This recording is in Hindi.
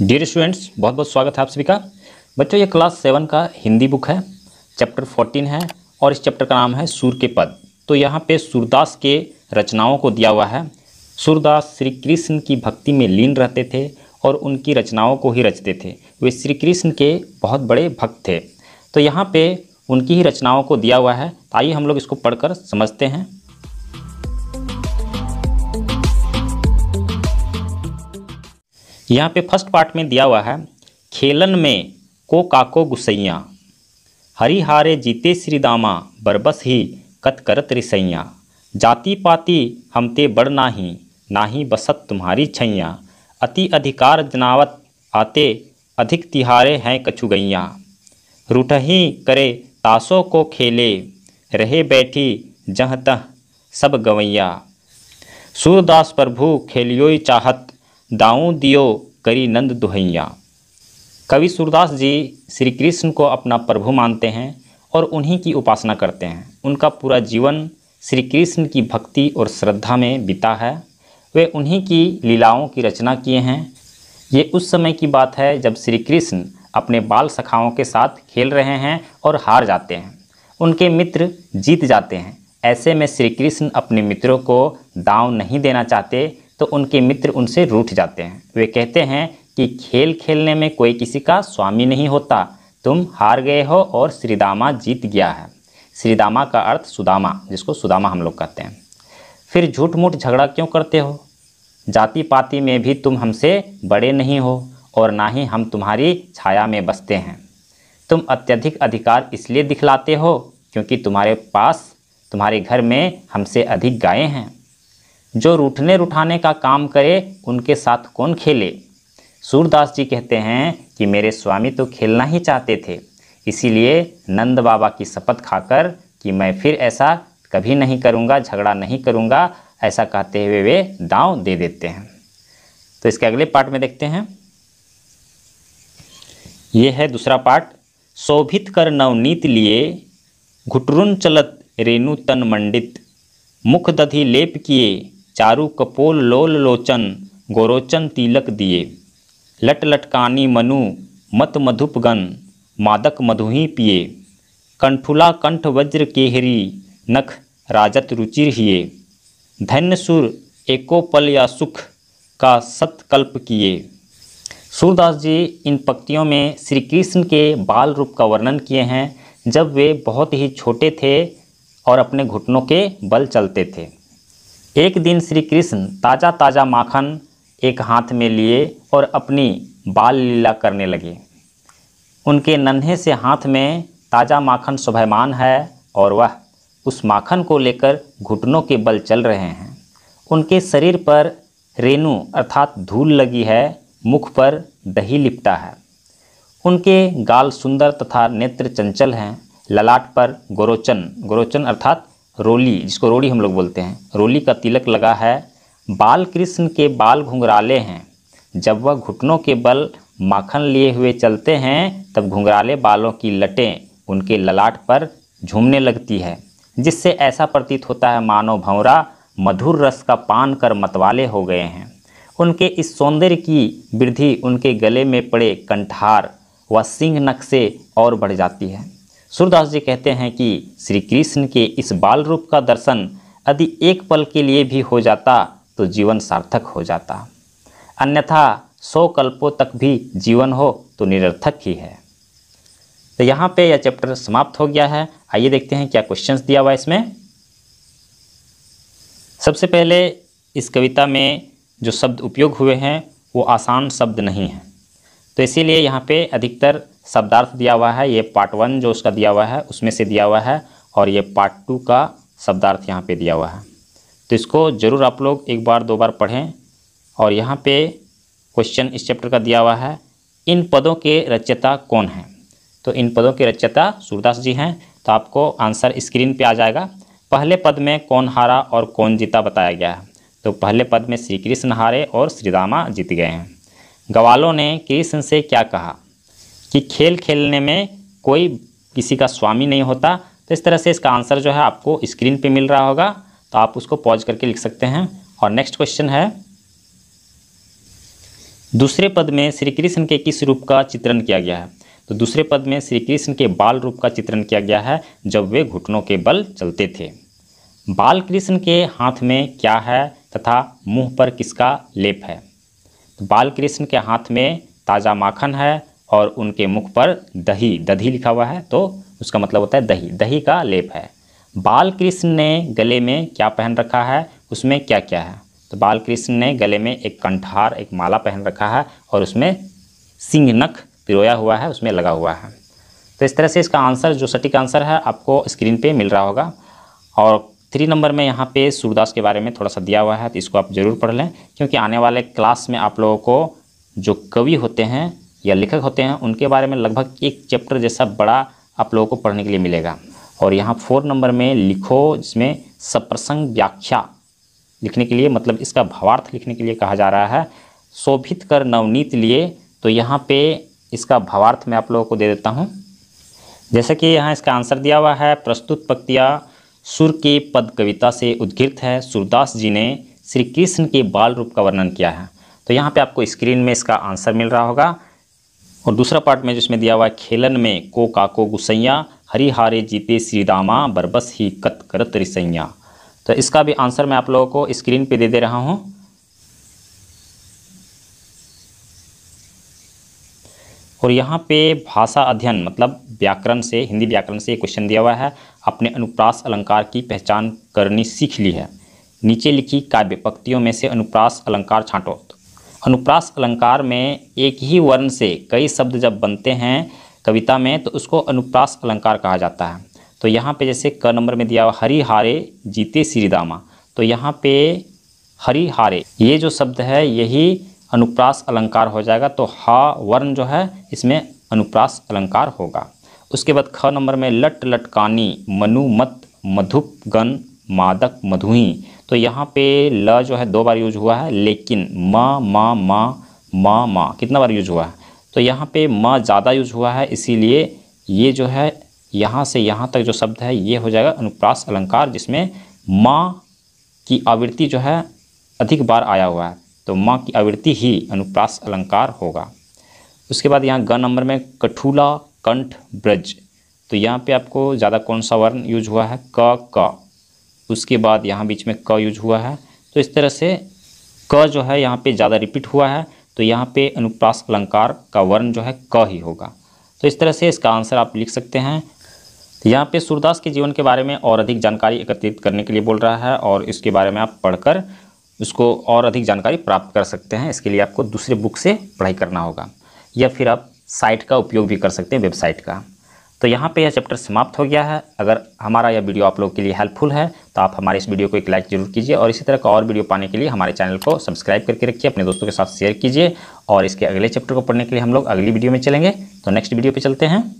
डियर स्टूडेंट्स बहुत बहुत स्वागत है आप सभी का बच्चों ये क्लास सेवन का हिंदी बुक है चैप्टर फोर्टीन है और इस चैप्टर का नाम है सूर के पद तो यहाँ पे सूरदास के रचनाओं को दिया हुआ है सूरदास श्री कृष्ण की भक्ति में लीन रहते थे और उनकी रचनाओं को ही रचते थे वे श्री कृष्ण के बहुत बड़े भक्त थे तो यहाँ पर उनकी ही रचनाओं को दिया हुआ है आइए हम लोग इसको पढ़कर समझते हैं यहाँ पे फर्स्ट पार्ट में दिया हुआ है खेलन में को काको गुसैया हरिहारे जीते श्री दामा बरबस ही कत करत रिसैया जाति पाति हमते बड़ नाही नाही बसत तुम्हारी छैया अति अधिकार जनावत आते अधिक तिहारे हैं कछुगैया रूठही करे तासों को खेले रहे बैठी जह तह सब गवैया सूरदास प्रभु खेलियोई चाहत दाओ दियो करी नंद दुहैया कवि सूरदास जी श्री कृष्ण को अपना प्रभु मानते हैं और उन्हीं की उपासना करते हैं उनका पूरा जीवन श्री कृष्ण की भक्ति और श्रद्धा में बिता है वे उन्हीं की लीलाओं की रचना किए हैं ये उस समय की बात है जब श्री कृष्ण अपने बाल सखाओं के साथ खेल रहे हैं और हार जाते हैं उनके मित्र जीत जाते हैं ऐसे में श्री कृष्ण अपने मित्रों को दाव नहीं देना चाहते तो उनके मित्र उनसे रूठ जाते हैं वे कहते हैं कि खेल खेलने में कोई किसी का स्वामी नहीं होता तुम हार गए हो और श्रीदामा जीत गया है श्रीदामा का अर्थ सुदामा जिसको सुदामा हम लोग कहते हैं फिर झूठ मूठ झगड़ा क्यों करते हो जाति पाति में भी तुम हमसे बड़े नहीं हो और ना ही हम तुम्हारी छाया में बसते हैं तुम अत्यधिक अधिकार इसलिए दिखलाते हो क्योंकि तुम्हारे पास तुम्हारे घर में हमसे अधिक गायें हैं जो रूठने रूठाने का काम करे उनके साथ कौन खेले सूरदास जी कहते हैं कि मेरे स्वामी तो खेलना ही चाहते थे इसीलिए नंद बाबा की शपथ खाकर कि मैं फिर ऐसा कभी नहीं करूँगा झगड़ा नहीं करूँगा ऐसा कहते हुए वे दांव दे देते हैं तो इसके अगले पार्ट में देखते हैं ये है दूसरा पार्ट शोभित कर नवनीत लिए घुटरुन चलत रेणु तन मंडित मुख दधि लेप किए चारु कपोल लोल लोचन गोरोचन तिलक दिए लट लटकानी मनु मत मधुपगन मादक मधुही पिए कंठुला कंठ वज्र केहरी नख राजत रुचिर हिए धन्य सुर एको पल या सुख का सत्कल्प किए सूरदास जी इन पक्तियों में श्री कृष्ण के बाल रूप का वर्णन किए हैं जब वे बहुत ही छोटे थे और अपने घुटनों के बल चलते थे एक दिन श्री कृष्ण ताज़ा ताज़ा माखन एक हाथ में लिए और अपनी बाल लीला करने लगे उनके नन्हे से हाथ में ताज़ा माखन शोभामान है और वह उस माखन को लेकर घुटनों के बल चल रहे हैं उनके शरीर पर रेणु अर्थात धूल लगी है मुख पर दही लिपटा है उनके गाल सुंदर तथा नेत्र चंचल हैं ललाट पर गोरोचन गोरोचन अर्थात रोली जिसको रोली हम लोग बोलते हैं रोली का तिलक लगा है बाल कृष्ण के बाल घुंघराले हैं जब वह घुटनों के बल माखन लिए हुए चलते हैं तब घुंघराले बालों की लटें उनके ललाट पर झूमने लगती है जिससे ऐसा प्रतीत होता है मानव भंवरा मधुर रस का पान कर मतवाले हो गए हैं उनके इस सौंदर्य की वृद्धि उनके गले में पड़े कंठार व सिंह नक्शे और बढ़ जाती है सूरदास जी कहते हैं कि श्री कृष्ण के इस बाल रूप का दर्शन यदि एक पल के लिए भी हो जाता तो जीवन सार्थक हो जाता अन्यथा सौ कल्पों तक भी जीवन हो तो निरर्थक ही है तो यहाँ पे यह चैप्टर समाप्त हो गया है आइए देखते हैं क्या क्वेश्चंस दिया हुआ इसमें सबसे पहले इस कविता में जो शब्द उपयोग हुए हैं वो आसान शब्द नहीं हैं तो इसीलिए यहाँ पे अधिकतर शब्दार्थ दिया हुआ है ये पार्ट वन जो उसका दिया हुआ है उसमें से दिया हुआ है और ये पार्ट टू का शब्दार्थ यहाँ पे दिया हुआ है तो इसको ज़रूर आप लोग एक बार दो बार पढ़ें और यहाँ पे क्वेश्चन इस चैप्टर का दिया हुआ है इन पदों के रचयता कौन है तो इन पदों के रचयता सूरदास जी हैं तो आपको आंसर स्क्रीन पर आ जाएगा पहले पद में कौन हारा और कौन जीता बताया गया है तो पहले पद में श्री कृष्ण हारे और श्री रामा जीत गए हैं गवालों ने कृष्ण से क्या कहा कि खेल खेलने में कोई किसी का स्वामी नहीं होता तो इस तरह से इसका आंसर जो है आपको स्क्रीन पे मिल रहा होगा तो आप उसको पॉज करके लिख सकते हैं और नेक्स्ट क्वेश्चन है दूसरे पद में श्री कृष्ण के किस रूप का चित्रण किया गया है तो दूसरे पद में श्री कृष्ण के बाल रूप का चित्रण किया गया है जब वे घुटनों के बल चलते थे बाल कृष्ण के हाथ में क्या है तथा मुंह पर किसका लेप है तो बाल कृष्ण के हाथ में ताज़ा माखन है और उनके मुख पर दही दही लिखा हुआ है तो उसका मतलब होता है दही दही का लेप है बाल कृष्ण ने गले में क्या पहन रखा है उसमें क्या क्या है तो बाल कृष्ण ने गले में एक कंठार एक माला पहन रखा है और उसमें सिंह नख पिरोया हुआ है उसमें लगा हुआ है तो इस तरह से इसका आंसर जो सटीक आंसर है आपको स्क्रीन पे मिल रहा होगा और थ्री नंबर में यहाँ पे सूरदास के बारे में थोड़ा सा दिया हुआ है तो इसको आप ज़रूर पढ़ लें क्योंकि आने वाले क्लास में आप लोगों को जो कवि होते हैं या लेखक होते हैं उनके बारे में लगभग एक चैप्टर जैसा बड़ा आप लोगों को पढ़ने के लिए मिलेगा और यहाँ फोर नंबर में लिखो जिसमें सप्रसंग व्याख्या लिखने के लिए मतलब इसका भावार्थ लिखने के लिए कहा जा रहा है शोभित कर नवनीत लिए तो यहाँ पे इसका भावार्थ मैं आप लोगों को दे देता हूँ जैसे कि यहाँ इसका आंसर दिया हुआ है प्रस्तुत पक्तिया सुर के पद कविता से उद्घृत है सूरदास जी ने श्री कृष्ण के बाल रूप का वर्णन किया है तो यहाँ पे आपको स्क्रीन में इसका आंसर मिल रहा होगा और दूसरा पार्ट में जिसमें दिया हुआ है खेलन में को काको गुसैया हरी हारे जीते श्री रामा बरबस ही कत करत रिसैया तो इसका भी आंसर मैं आप लोगों को स्क्रीन पे दे दे रहा हूँ और यहाँ पे भाषा अध्ययन मतलब व्याकरण से हिंदी व्याकरण से क्वेश्चन दिया हुआ है अपने अनुप्रास अलंकार की पहचान करनी सीख ली है नीचे लिखी काव्य पक्तियों में से अनुप्रास अलंकार छांटो अनुप्रास अलंकार में एक ही वर्ण से कई शब्द जब बनते हैं कविता में तो उसको अनुप्रास अलंकार कहा जाता है तो यहाँ पे जैसे क नंबर में दिया हुआ हरि हारे जीते श्री तो यहाँ पे हरी हारे ये जो शब्द है यही अनुप्रास अलंकार हो जाएगा तो हा वर्ण जो है इसमें अनुप्रास अलंकार होगा उसके बाद ख नंबर में लट लटकानी मनु मत मधुप गण मादक मधुई तो यहाँ पे ल जो है दो बार यूज हुआ है लेकिन म म म म म कितना बार यूज हुआ है तो यहाँ पे म ज़्यादा यूज हुआ है इसीलिए ये जो है यहाँ से यहाँ तक जो शब्द है ये हो जाएगा अनुप्रास अलंकार जिसमें माँ की आवृत्ति जो है अधिक बार आया हुआ है तो माँ की आवृत्ति ही अनुप्रास अलंकार होगा उसके बाद यहाँ ग नंबर में कठूला कंठ ब्रज तो यहाँ पे आपको ज़्यादा कौन सा वर्ण यूज हुआ है क क उसके बाद यहाँ बीच में क यूज हुआ है तो इस तरह से क जो है यहाँ पे ज़्यादा रिपीट हुआ है तो यहाँ पे अनुप्रास अलंकार का वर्ण जो है क ही होगा तो इस तरह से इसका आंसर आप लिख सकते हैं तो यहाँ पे सूरदास के जीवन के बारे में और अधिक जानकारी एकत्रित करने के लिए बोल रहा है और इसके बारे में आप पढ़कर उसको और अधिक जानकारी प्राप्त कर सकते हैं इसके लिए आपको दूसरे बुक से पढ़ाई करना होगा या फिर आप साइट का उपयोग भी कर सकते हैं वेबसाइट का तो यहाँ पे यह चैप्टर समाप्त हो गया है अगर हमारा यह वीडियो आप लोग के लिए हेल्पफुल है तो आप हमारे इस वीडियो को एक लाइक जरूर कीजिए और इसी तरह का और वीडियो पाने के लिए हमारे चैनल को सब्सक्राइब करके रखिए अपने दोस्तों के साथ शेयर कीजिए और इसके अगले चैप्टर को पढ़ने के लिए हम लोग अगली वीडियो में चलेंगे तो नेक्स्ट वीडियो पर चलते हैं